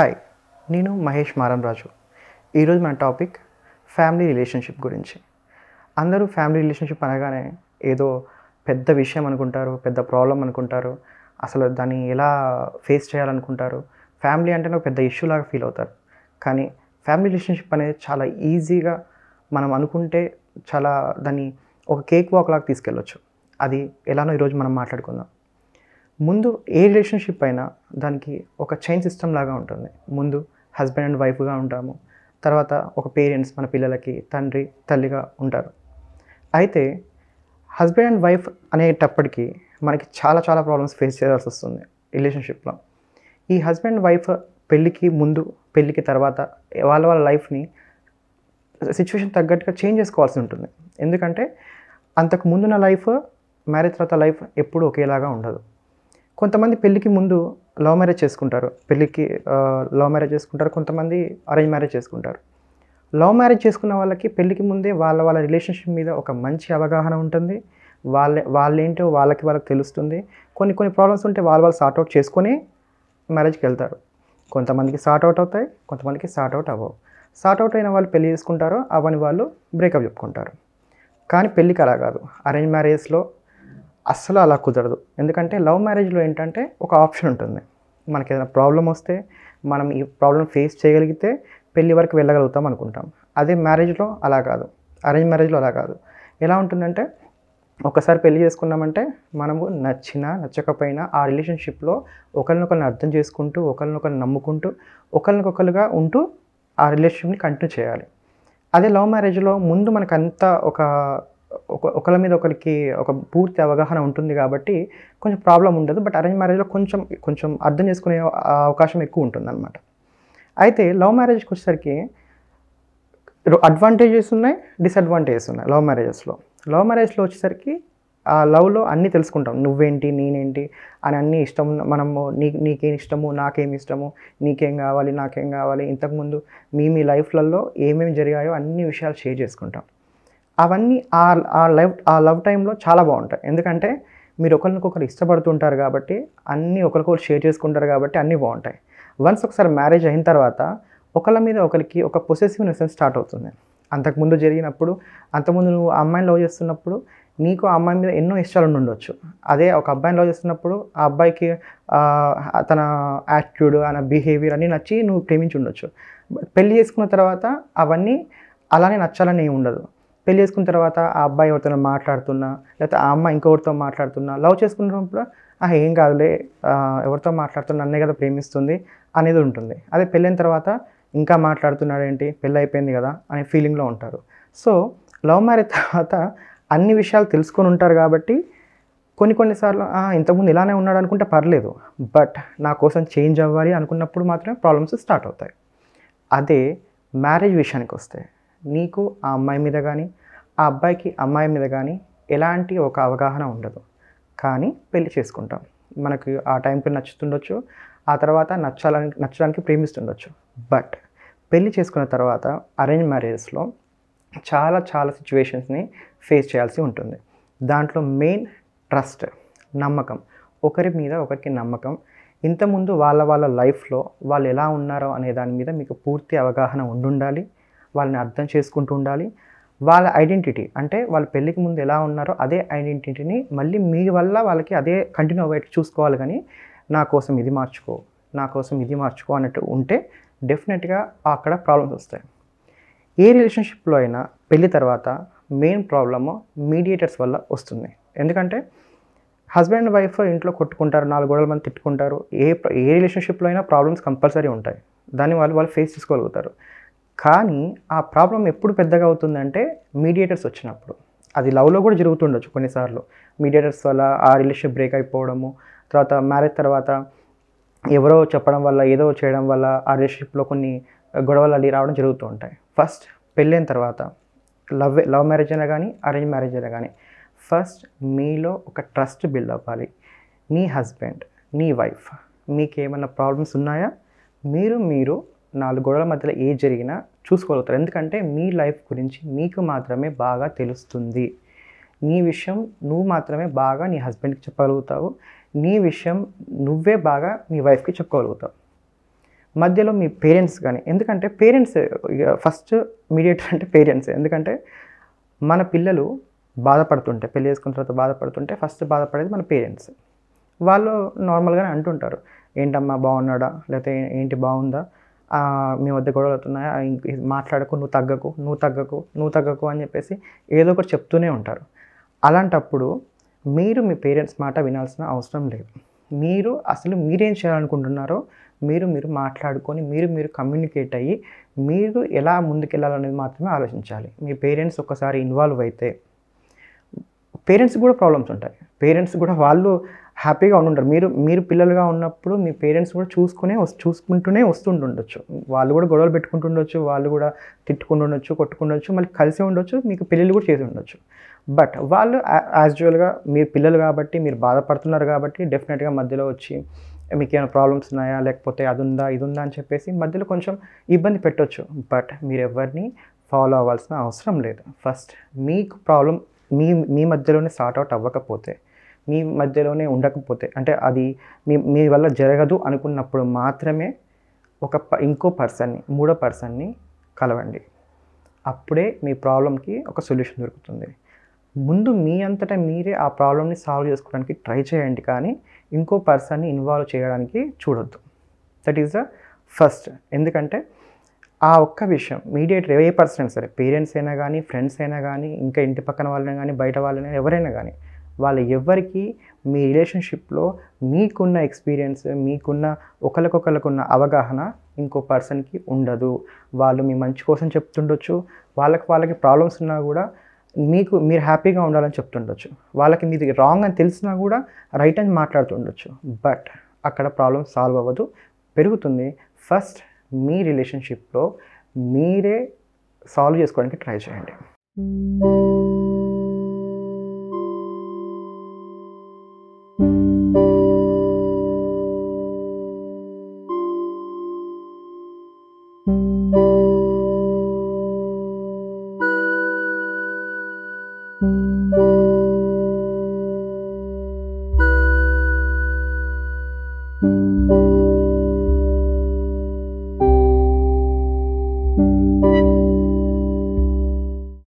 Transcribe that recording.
hi నేను మహేష్ మారం రాజు ఈరోజు మన టాపిక్ ఫ్యామిలీ రిలేషన్షిప్ గురించి అందరూ ఫ్యామిలీ రిలేషన్షిప్ అనగానే ఏదో పెద్ద విషయం అనుకుంటారు పెద్ద ప్రాబ్లం అనుకుంటారు అసలు దాన్ని ఎలా ఫేస్ చేయాలనుకుంటారు ఫ్యామిలీ అంటే ఒక పెద్ద ఇష్యూలాగా ఫీల్ అవుతారు కానీ ఫ్యామిలీ రిలేషన్షిప్ అనేది చాలా ఈజీగా మనం అనుకుంటే చాలా దాన్ని ఒక కేక్ వాక్ లాగా తీసుకెళ్ళొచ్చు అది ఎలానో ఈరోజు మనం మాట్లాడుకుందాం ముందు ఏ రిలేషన్షిప్ అయినా దానికి ఒక చైన్ సిస్టమ్ లాగా ఉంటుంది ముందు హస్బెండ్ అండ్ వైఫ్గా ఉంటాము తర్వాత ఒక పేరెంట్స్ మన పిల్లలకి తండ్రి తల్లిగా ఉంటారు అయితే హస్బెండ్ అండ్ వైఫ్ అనేటప్పటికీ మనకి చాలా చాలా ప్రాబ్లమ్స్ ఫేస్ చేయాల్సి వస్తుంది రిలేషన్షిప్లో ఈ హస్బెండ్ అండ్ వైఫ్ పెళ్ళికి ముందు పెళ్ళికి తర్వాత వాళ్ళ వాళ్ళ లైఫ్ని సిచ్యువేషన్ తగ్గట్టుగా చేంజ్ చేసుకోవాల్సి ఉంటుంది ఎందుకంటే అంతకు ముందున్న లైఫ్ మ్యారేజ్ తర్వాత లైఫ్ ఎప్పుడూ ఒకేలాగా ఉండదు కొంతమంది పెళ్ళికి ముందు లవ్ మ్యారేజ్ చేసుకుంటారు పెళ్ళికి లవ్ మ్యారేజ్ చేసుకుంటారు కొంతమంది అరేంజ్ మ్యారేజ్ చేసుకుంటారు లవ్ మ్యారేజ్ చేసుకున్న వాళ్ళకి పెళ్ళికి ముందే వాళ్ళ వాళ్ళ రిలేషన్షిప్ మీద ఒక మంచి అవగాహన ఉంటుంది వాళ్ళ వాళ్ళేంటో వాళ్ళకి వాళ్ళకి తెలుస్తుంది కొన్ని కొన్ని ప్రాబ్లమ్స్ ఉంటే వాళ్ళు వాళ్ళు సార్ట్అవుట్ చేసుకొని మ్యారేజ్కి వెళ్తారు కొంతమందికి సార్ట్ అవుట్ అవుతాయి కొంతమందికి సార్ట్ అవుట్ అవ్వవు సార్ట్ అవుట్ అయిన వాళ్ళు పెళ్లి చేసుకుంటారో అవని వాళ్ళు బ్రేకప్ చెప్పుకుంటారు కానీ పెళ్ళికి అలా కాదు అరేంజ్ మ్యారేజ్లో అస్సలు అలా కుదరదు ఎందుకంటే లవ్ మ్యారేజ్లో ఏంటంటే ఒక ఆప్షన్ ఉంటుంది మనకి ఏదైనా ప్రాబ్లం వస్తే మనం ఈ ప్రాబ్లం ఫేస్ చేయగలిగితే పెళ్లి వరకు వెళ్ళగలుగుతాం అనుకుంటాం అదే మ్యారేజ్లో అలా కాదు అరేంజ్ మ్యారేజ్లో అలా కాదు ఎలా ఉంటుందంటే ఒకసారి పెళ్లి చేసుకున్నామంటే మనము నచ్చినా నచ్చకపోయినా ఆ రిలేషన్షిప్లో ఒకరినొకరిని అర్థం చేసుకుంటూ ఒకరినొకరిని నమ్ముకుంటూ ఒకరినొకరుగా ఉంటూ ఆ రిలేషన్షిప్ని కంటిన్యూ చేయాలి అదే లవ్ మ్యారేజ్లో ముందు మనకు అంత ఒక ఒక ఒకళ్ళ మీద ఒకరికి ఒక పూర్తి అవగాహన ఉంటుంది కాబట్టి కొంచెం ప్రాబ్లం ఉండదు బట్ అరేంజ్ మ్యారేజ్లో కొంచెం కొంచెం అర్థం చేసుకునే అవకాశం ఎక్కువ ఉంటుందన్నమాట అయితే లవ్ మ్యారేజ్కి వచ్చేసరికి అడ్వాంటేజెస్ ఉన్నాయి డిసడ్వాంటేజెస్ ఉన్నాయి లవ్ మ్యారేజెస్లో లవ్ మ్యారేజ్లో వచ్చేసరికి ఆ లవ్లో అన్నీ తెలుసుకుంటాం నువ్వేంటి నేనేంటి అని అన్నీ ఇష్టం మనము నీ నీకేం ఇష్టము నాకేం ఇష్టము నీకేం కావాలి నాకేం కావాలి ఇంతకుముందు మీ మీ లైఫ్లలో ఏమేమి జరిగాయో అన్ని విషయాలు షేర్ చేసుకుంటాం అవన్నీ ఆ ఆ లైవ్ ఆ లవ్ టైంలో చాలా బాగుంటాయి ఎందుకంటే మీరు ఒకరినికొకరు ఇష్టపడుతుంటారు కాబట్టి అన్నీ ఒకరికొకరు షేర్ చేసుకుంటారు కాబట్టి అన్నీ బాగుంటాయి వన్స్ ఒకసారి మ్యారేజ్ అయిన తర్వాత ఒకళ్ళ మీద ఒకరికి ఒక పొసెసివ్నెస్ స్టార్ట్ అవుతుంది అంతకుముందు జరిగినప్పుడు అంతకుముందు నువ్వు అమ్మాయిని లవ్ చేస్తున్నప్పుడు నీకు ఆ అమ్మాయి మీద ఎన్నో ఇష్టాలు ఉండొచ్చు అదే ఒక అబ్బాయిని లవ్ చేస్తున్నప్పుడు ఆ అబ్బాయికి తన యాటిట్యూడ్ ఆయన బిహేవియర్ అన్నీ నచ్చి నువ్వు ప్రేమించి ఉండొచ్చు పెళ్ళి చేసుకున్న తర్వాత అవన్నీ అలానే నచ్చాలని ఉండదు పెళ్లి చేసుకున్న తర్వాత ఆ అబ్బాయి ఎవరితో మాట్లాడుతున్నా లేకపోతే ఆ అమ్మాయి ఇంకొకరితో మాట్లాడుతున్నా లవ్ చేసుకున్నప్పుడు ఏం కాదులే ఎవరితో మాట్లాడుతున్నా అన్నే కదా ప్రేమిస్తుంది అనేది ఉంటుంది అదే పెళ్ళైన తర్వాత ఇంకా మాట్లాడుతున్నాడు ఏంటి పెళ్ళి అయిపోయింది కదా అనే ఫీలింగ్లో ఉంటారు సో లవ్ మ్యారేజ్ తర్వాత అన్ని విషయాలు తెలుసుకొని ఉంటారు కాబట్టి కొన్ని కొన్నిసార్లు ఇంతకుముందు ఇలానే ఉన్నాడు అనుకుంటే పర్లేదు బట్ నా కోసం చేంజ్ అవ్వాలి అనుకున్నప్పుడు మాత్రమే ప్రాబ్లమ్స్ స్టార్ట్ అవుతాయి అదే మ్యారేజ్ విషయానికి వస్తే నీకు ఆ అమ్మాయి మీద కానీ ఆ అబ్బాయికి అమ్మాయి మీద కానీ ఎలాంటి ఒక అవగాహన ఉండదు కానీ పెళ్లి చేసుకుంటాం మనకు ఆ టైంకి నచ్చుతుండొచ్చు ఆ తర్వాత నచ్చాలని నచ్చడానికి ప్రేమిస్తుండొచ్చు బట్ పెళ్లి చేసుకున్న తర్వాత అరేంజ్ మ్యారేజెస్లో చాలా చాలా సిచ్యువేషన్స్ని ఫేస్ చేయాల్సి ఉంటుంది దాంట్లో మెయిన్ ట్రస్ట్ నమ్మకం ఒకరి మీద ఒకరికి నమ్మకం ఇంతకుముందు వాళ్ళ వాళ్ళ లైఫ్లో వాళ్ళు ఎలా ఉన్నారో అనే దాని మీద మీకు పూర్తి అవగాహన ఉండుండాలి వాళ్ళని అర్థం చేసుకుంటూ ఉండాలి వాళ్ళ ఐడెంటిటీ అంటే వాళ్ళ పెళ్ళికి ముందు ఎలా ఉన్నారో అదే ఐడెంటిటీని మళ్ళీ మీ వల్ల వాళ్ళకి అదే కంటిన్యూ అయ్యేట్టు చూసుకోవాలి కానీ నా కోసం ఇది మార్చుకో నా కోసం ఇది మార్చుకో అన్నట్టు ఉంటే డెఫినెట్గా అక్కడ ప్రాబ్లమ్స్ వస్తాయి ఏ రిలేషన్షిప్లో అయినా పెళ్ళి తర్వాత మెయిన్ ప్రాబ్లము మీడియేటర్స్ వల్ల వస్తుంది ఎందుకంటే హస్బెండ్ అండ్ వైఫ్ ఇంట్లో కొట్టుకుంటారు నాలుగు గోడల మంది తిట్టుకుంటారు ఏ ఏ రిలేషన్షిప్లో అయినా ప్రాబ్లమ్స్ కంపల్సరీ ఉంటాయి దాన్ని వాళ్ళు వాళ్ళు ఫేస్ చేసుకోగలుగుతారు కానీ ఆ ప్రాబ్లం ఎప్పుడు పెద్దగా అవుతుందంటే మీడియేటర్స్ వచ్చినప్పుడు అది లవ్లో కూడా జరుగుతుండొచ్చు కొన్నిసార్లు మీడియేటర్స్ వల్ల ఆ రిలేషన్షిప్ బ్రేక్ అయిపోవడము తర్వాత మ్యారేజ్ తర్వాత ఎవరో చెప్పడం వల్ల ఏదో చేయడం వల్ల ఆ రిలేషన్షిప్లో కొన్ని గొడవలు అల్లి రావడం జరుగుతూ ఉంటాయి ఫస్ట్ పెళ్ళైన తర్వాత లవ్ లవ్ మ్యారేజ్ అయినా కానీ అరేంజ్ మ్యారేజ్ అయినా కానీ ఫస్ట్ మీలో ఒక ట్రస్ట్ బిల్డ్ అవ్వాలి మీ హస్బెండ్ మీ వైఫ్ మీకేమైనా ప్రాబ్లమ్స్ ఉన్నాయా మీరు మీరు నాలుగు గొడవల మధ్యలో ఏ జరిగినా చూసుకోగలుగుతారు ఎందుకంటే మీ లైఫ్ గురించి మీకు మాత్రమే బాగా తెలుస్తుంది నీ విషయం నువ్వు మాత్రమే బాగా నీ హస్బెండ్కి చెప్పగలుగుతావు నీ విషయం నువ్వే బాగా మీ వైఫ్కి చెప్పుకోగలుగుతావు మధ్యలో మీ పేరెంట్స్ కానీ ఎందుకంటే పేరెంట్స్ ఫస్ట్ మీడియేటర్ అంటే పేరెంట్స్ ఎందుకంటే మన పిల్లలు బాధపడుతుంటే పెళ్లి చేసుకున్న తర్వాత బాధపడుతుంటే ఫస్ట్ బాధపడేది మన పేరెంట్స్ వాళ్ళు నార్మల్గానే అంటుంటారు ఏంటమ్మా బాగున్నాడా లేకపోతే ఏంటి బాగుందా మీ వద్ద గొడవలు అవుతున్నాయా మాట్లాడకు నువ్వు తగ్గకు నువ్వు తగ్గకు నువ్వు తగ్గకు అని చెప్పేసి ఏదో ఒకటి చెప్తూనే ఉంటారు అలాంటప్పుడు మీరు మీ పేరెంట్స్ మాట వినాల్సిన అవసరం లేదు మీరు అసలు మీరేం చేయాలనుకుంటున్నారో మీరు మీరు మాట్లాడుకొని మీరు మీరు కమ్యూనికేట్ అయ్యి మీరు ఎలా ముందుకెళ్ళాలనేది మాత్రమే ఆలోచించాలి మీ పేరెంట్స్ ఒకసారి ఇన్వాల్వ్ అయితే పేరెంట్స్ కూడా ప్రాబ్లమ్స్ ఉంటాయి పేరెంట్స్ కూడా వాళ్ళు హ్యాపీగా ఉండుంటారు మీరు మీరు పిల్లలుగా ఉన్నప్పుడు మీ పేరెంట్స్ కూడా చూసుకునే చూసుకుంటూనే వస్తుండొచ్చు వాళ్ళు కూడా గొడవలు పెట్టుకుంటుండొచ్చు వాళ్ళు కూడా తిట్టుకుంటుండొచ్చు కొట్టుకుండొచ్చు మళ్ళీ కలిసి ఉండొచ్చు మీకు పెళ్ళిళ్ళు కూడా చేసి ఉండొచ్చు బట్ వాళ్ళు యాజ్ యూజువల్గా మీరు పిల్లలు కాబట్టి మీరు బాధపడుతున్నారు కాబట్టి డెఫినెట్గా మధ్యలో వచ్చి మీకు ఏమైనా ప్రాబ్లమ్స్ ఉన్నాయా లేకపోతే అది ఉందా ఇది ఉందా అని చెప్పేసి మధ్యలో కొంచెం ఇబ్బంది పెట్టవచ్చు బట్ మీరు ఎవరిని ఫాలో అవ్వాల్సిన అవసరం లేదు ఫస్ట్ మీకు ప్రాబ్లం మీ మీ మధ్యలోనే సార్ట్ అవుట్ అవ్వకపోతే మీ మధ్యలోనే ఉండకపోతే అంటే అది మీ మీ వల్ల జరగదు అనుకున్నప్పుడు మాత్రమే ఒక ఇంకో పర్సన్ని మూడో పర్సన్ని కలవండి అప్పుడే మీ ప్రాబ్లంకి ఒక సొల్యూషన్ దొరుకుతుంది ముందు మీ అంతటా మీరే ఆ ప్రాబ్లమ్ని సాల్వ్ చేసుకోవడానికి ట్రై చేయండి కానీ ఇంకో పర్సన్ని ఇన్వాల్వ్ చేయడానికి చూడొద్దు దట్ ఈస్ ద ఫస్ట్ ఎందుకంటే ఆ ఒక్క విషయం మీడియేటర్ ఏ పర్సన్ సరే పేరెంట్స్ అయినా కానీ ఫ్రెండ్స్ అయినా కానీ ఇంకా ఇంటి పక్కన వాళ్ళైనా కానీ బయట వాళ్ళైనా ఎవరైనా కానీ వాళ్ళు ఎవరికి మీ రిలేషన్షిప్లో మీకున్న ఎక్స్పీరియన్స్ మీకున్న ఒకరికొకరికున్న అవగాహన ఇంకో పర్సన్కి ఉండదు వాళ్ళు మీ మంచి కోసం చెప్తుండొచ్చు వాళ్ళకి వాళ్ళకి ప్రాబ్లమ్స్ ఉన్నా కూడా మీకు మీరు హ్యాపీగా ఉండాలని చెప్తుండొచ్చు వాళ్ళకి మీది రాంగ్ అని తెలిసినా కూడా రైట్ అని మాట్లాడుతుండొచ్చు బట్ అక్కడ ప్రాబ్లమ్స్ సాల్వ్ అవ్వదు పెరుగుతుంది ఫస్ట్ మీ రిలేషన్షిప్లో మీరే సాల్వ్ చేసుకోవడానికి ట్రై చేయండి thank you